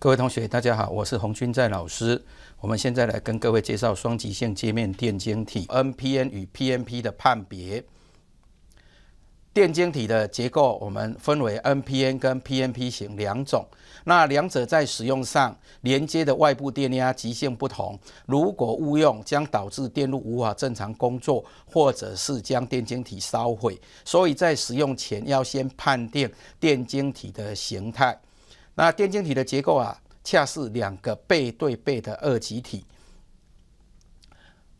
各位同学，大家好，我是洪军在老师。我们现在来跟各位介绍双极性界面电晶体 NPN 与 PNP 的判别。电晶体的结构我们分为 NPN 跟 PNP 型两种。那两者在使用上连接的外部电压极性不同，如果误用将导致电路无法正常工作，或者是将电晶体烧毁。所以在使用前要先判定电晶体的形态。那电晶体的结构啊，恰是两个背对背的二极体，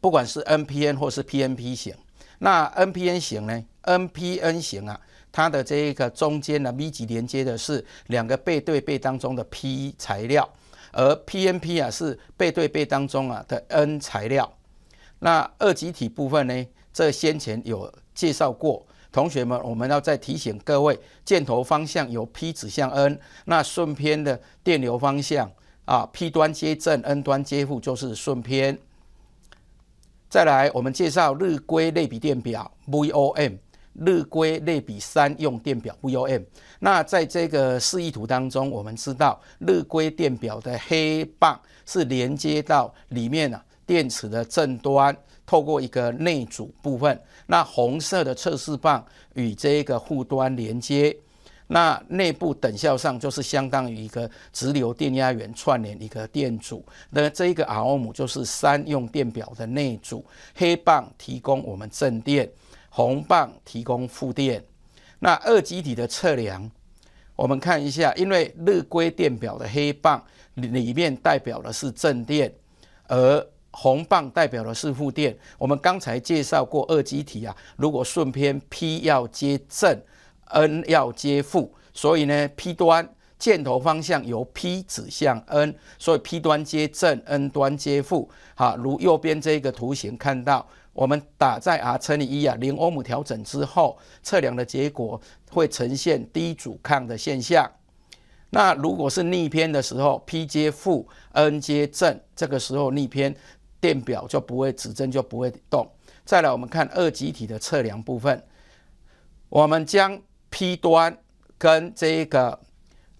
不管是 NPN 或是 PNP 型。那 NPN 型呢？NPN 型啊，它的这一个中间的密集连接的是两个背对背当中的 P 材料，而 PNP 啊是背对背当中啊的 N 材料。那二极体部分呢，这先前有介绍过。同学们，我们要再提醒各位，箭头方向由 P 指向 N，那顺偏的电流方向啊，P 端接正，N 端接负就是顺偏。再来，我们介绍日规类比电表 VOM，日规类比三用电表 VOM。那在这个示意图当中，我们知道日规电表的黑棒是连接到里面啊。电池的正端透过一个内阻部分，那红色的测试棒与这个护端连接，那内部等效上就是相当于一个直流电压源串联一个电阻那这一个 o 姆就是三用电表的内阻，黑棒提供我们正电，红棒提供负电，那二极体的测量，我们看一下，因为日规电表的黑棒里面代表的是正电，而红棒代表的是负电，我们刚才介绍过二极体啊。如果顺偏，P 要接正，N 要接负，所以呢，P 端箭头方向由 P 指向 N，所以 P 端接正，N 端接负。好，如右边这个图形看到，我们打在 R 乘以一啊零欧姆调整之后，测量的结果会呈现低阻抗的现象。那如果是逆偏的时候，P 接负，N 接正，这个时候逆偏。电表就不会指针就不会动。再来，我们看二极体的测量部分，我们将 P 端跟这个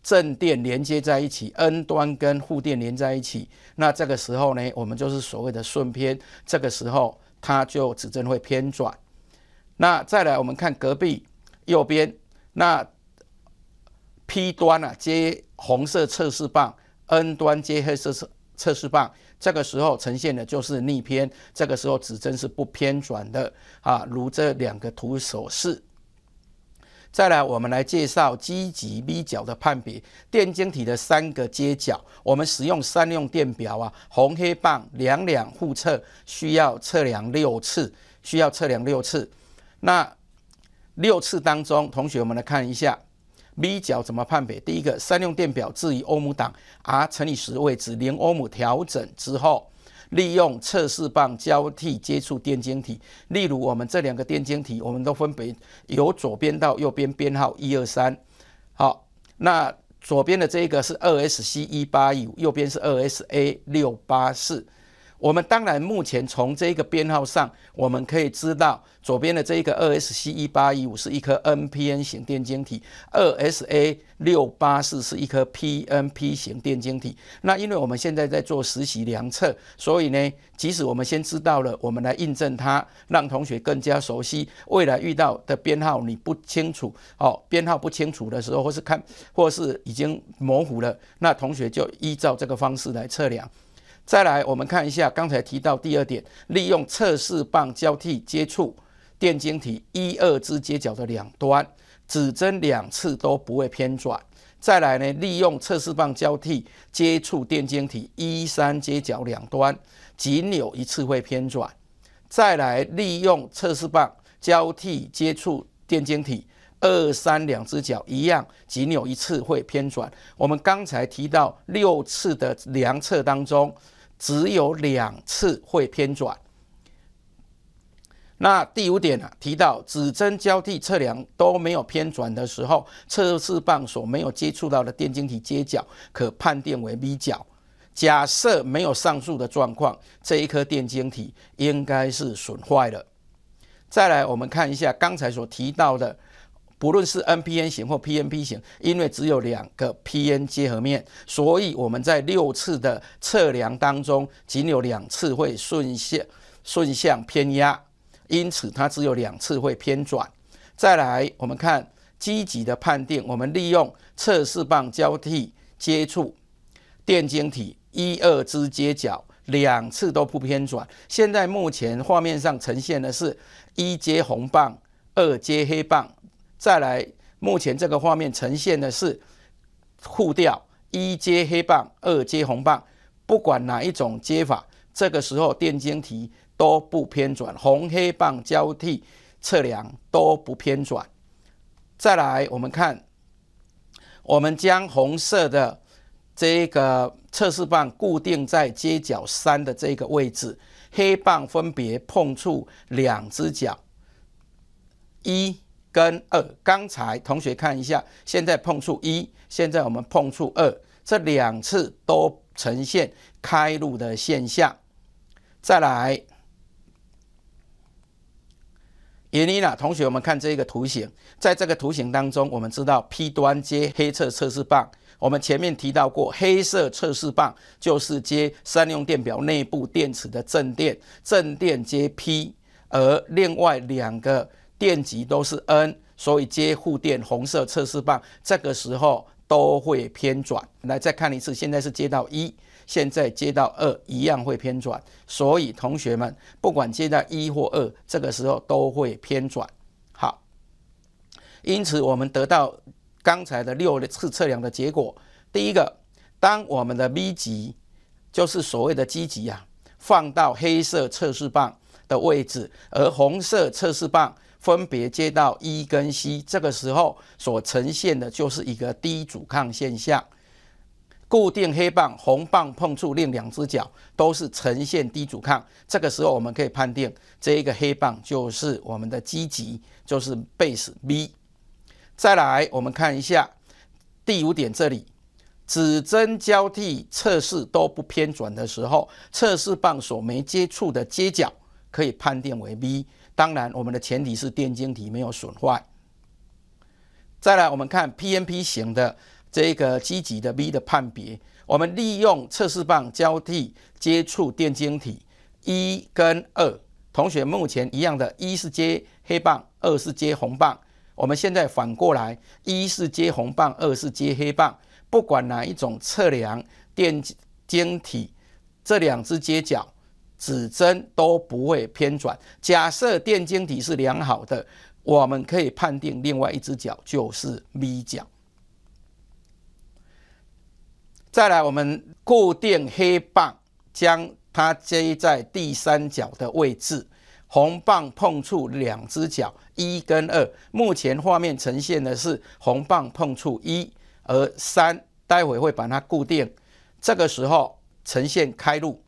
正电连接在一起，N 端跟负电连在一起。那这个时候呢，我们就是所谓的顺偏，这个时候它就指针会偏转。那再来，我们看隔壁右边那 P 端啊接红色测试棒，N 端接黑色测。测试棒这个时候呈现的就是逆偏，这个时候指针是不偏转的啊，如这两个图所示。再来，我们来介绍积极 V 角的判别，电晶体的三个接角，我们使用三用电表啊，红黑棒两两互测，需要测量六次，需要测量六次。那六次当中，同学们来看一下。V 角怎么判别？第一个，三用电表置于欧姆档，R 乘以十位，置，零欧姆调整之后，利用测试棒交替接触电晶体。例如，我们这两个电晶体，我们都分别由左边到右边编号一二三。好，那左边的这一个是二 S C 一八一，右边是二 S A 六八四。我们当然目前从这个编号上，我们可以知道左边的这一个二 S C 一八一五是一颗 N P N 型电晶体，二 S A 六八四是一颗 P N P 型电晶体。那因为我们现在在做实习量测，所以呢，即使我们先知道了，我们来印证它，让同学更加熟悉。未来遇到的编号你不清楚，哦，编号不清楚的时候，或是看或是已经模糊了，那同学就依照这个方式来测量。再来，我们看一下刚才提到第二点，利用测试棒交替接触电晶体一二支接角的两端，指针两次都不会偏转。再来呢，利用测试棒交替接触电晶体一三接角两端，仅有一次会偏转。再来，利用测试棒交替接触电晶体二三两只脚一样，仅有一次会偏转。我们刚才提到六次的量测当中。只有两次会偏转。那第五点提到，指针交替测量都没有偏转的时候，测试棒所没有接触到的电晶体接角可判定为 V 角。假设没有上述的状况，这一颗电晶体应该是损坏了。再来，我们看一下刚才所提到的。不论是 NPN 型或 PNP 型，因为只有两个 PN 结合面，所以我们在六次的测量当中，仅有两次会顺向顺向偏压，因此它只有两次会偏转。再来，我们看积极的判定，我们利用测试棒交替接触电晶体一二支接角。两次都不偏转。现在目前画面上呈现的是一阶红棒，二阶黑棒。再来，目前这个画面呈现的是互调一阶黑棒、二阶红棒，不管哪一种接法，这个时候电晶体都不偏转，红黑棒交替测量都不偏转。再来，我们看，我们将红色的这个测试棒固定在接角三的这个位置，黑棒分别碰触两只脚一。跟二，刚才同学看一下，现在碰触一，现在我们碰触二，这两次都呈现开路的现象。再来 y 妮 n i a 同学，我们看这个图形，在这个图形当中，我们知道 P 端接黑色测试棒，我们前面提到过，黑色测试棒就是接三用电表内部电池的正电，正电接 P，而另外两个。电极都是 N，所以接负电，红色测试棒这个时候都会偏转。来，再看一次，现在是接到一，现在接到二，一样会偏转。所以同学们，不管接到一或二，这个时候都会偏转。好，因此我们得到刚才的六次测量的结果。第一个，当我们的 V 极，就是所谓的积极啊，放到黑色测试棒的位置，而红色测试棒。分别接到一跟 C，这个时候所呈现的就是一个低阻抗现象。固定黑棒、红棒碰触另两只脚都是呈现低阻抗，这个时候我们可以判定这一个黑棒就是我们的积极，就是 Base B。再来，我们看一下第五点，这里指针交替测试都不偏转的时候，测试棒所没接触的接角可以判定为 B。当然，我们的前提是电晶体没有损坏。再来，我们看 P-N-P 型的这个积极的 V 的判别，我们利用测试棒交替接触电晶体一跟二。同学目前一样的，一是接黑棒，二是接红棒。我们现在反过来，一是接红棒，二是接黑棒。不管哪一种测量电晶体，这两只接角指针都不会偏转。假设电晶体是良好的，我们可以判定另外一只脚就是咪脚。再来，我们固定黑棒，将它接在第三脚的位置。红棒碰触两只脚一跟二。目前画面呈现的是红棒碰触一，而三待会会把它固定。这个时候呈现开路，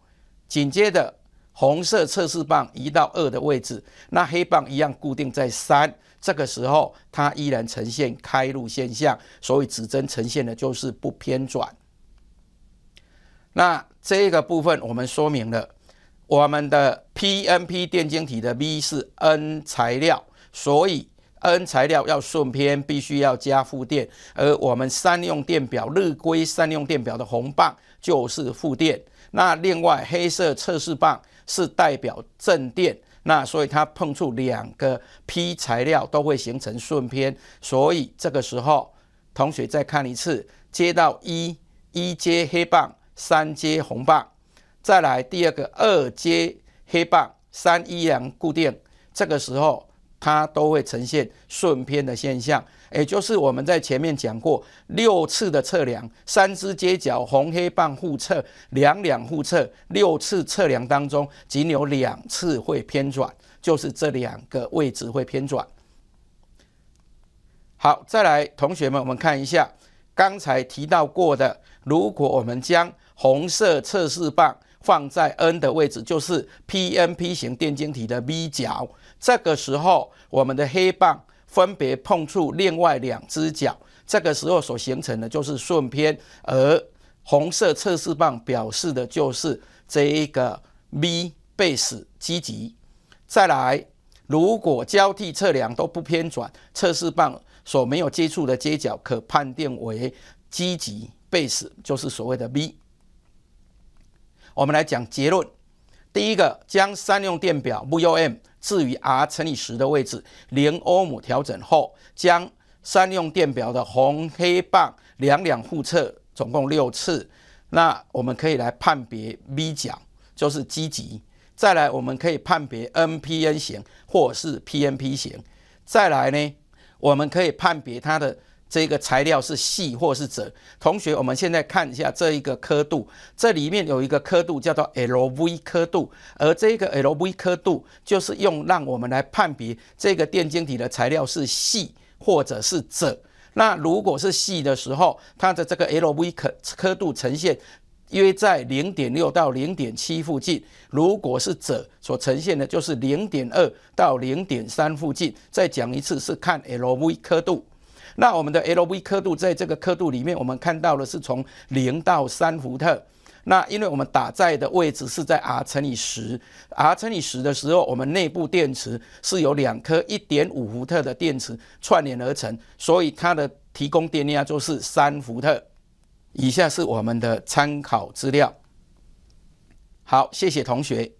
紧接着。红色测试棒移到二的位置，那黑棒一样固定在三。这个时候，它依然呈现开路现象，所以指针呈现的就是不偏转。那这个部分我们说明了，我们的 P-N-P 电晶体的 V 是 N 材料，所以 N 材料要顺偏，必须要加负电。而我们三用电表日规三用电表的红棒就是负电。那另外黑色测试棒是代表正电，那所以它碰触两个 P 材料都会形成顺偏，所以这个时候同学再看一次，接到一，一接黑棒，三接红棒，再来第二个二接黑棒，三一阳固定，这个时候。它都会呈现顺偏的现象，也就是我们在前面讲过，六次的测量，三支接角红黑棒互测，两两互测，六次测量当中，仅有两次会偏转，就是这两个位置会偏转。好，再来，同学们，我们看一下刚才提到过的，如果我们将红色测试棒放在 N 的位置，就是 PMP 型电晶体的 V 角。这个时候，我们的黑棒分别碰触另外两只脚，这个时候所形成的就是顺偏，而红色测试棒表示的就是这一个 V base 极。再来，如果交替测量都不偏转，测试棒所没有接触的接角可判定为积极 base，就是所谓的 V。我们来讲结论，第一个将三用电表 MU M。至于 R 乘以十的位置，零欧姆调整后，将三用电表的红黑棒两两互测，总共六次。那我们可以来判别 V 角，就是积极，再来我们可以判别 NPN 型或者是 PNP 型，再来呢我们可以判别它的。这个材料是细或是者，同学，我们现在看一下这一个刻度，这里面有一个刻度叫做 L V 刻度，而这个 L V 刻度就是用让我们来判别这个电晶体的材料是细或者是者。那如果是细的时候，它的这个 L V 刻刻度呈现约在零点六到零点七附近；如果是者所呈现的就是零点二到零点三附近。再讲一次，是看 L V 刻度。那我们的 L V 刻度在这个刻度里面，我们看到的是从零到三伏特。那因为我们打在的位置是在 R 乘以十，R 乘以十的时候，我们内部电池是有两颗一点五伏特的电池串联而成，所以它的提供电压就是三伏特。以下是我们的参考资料。好，谢谢同学。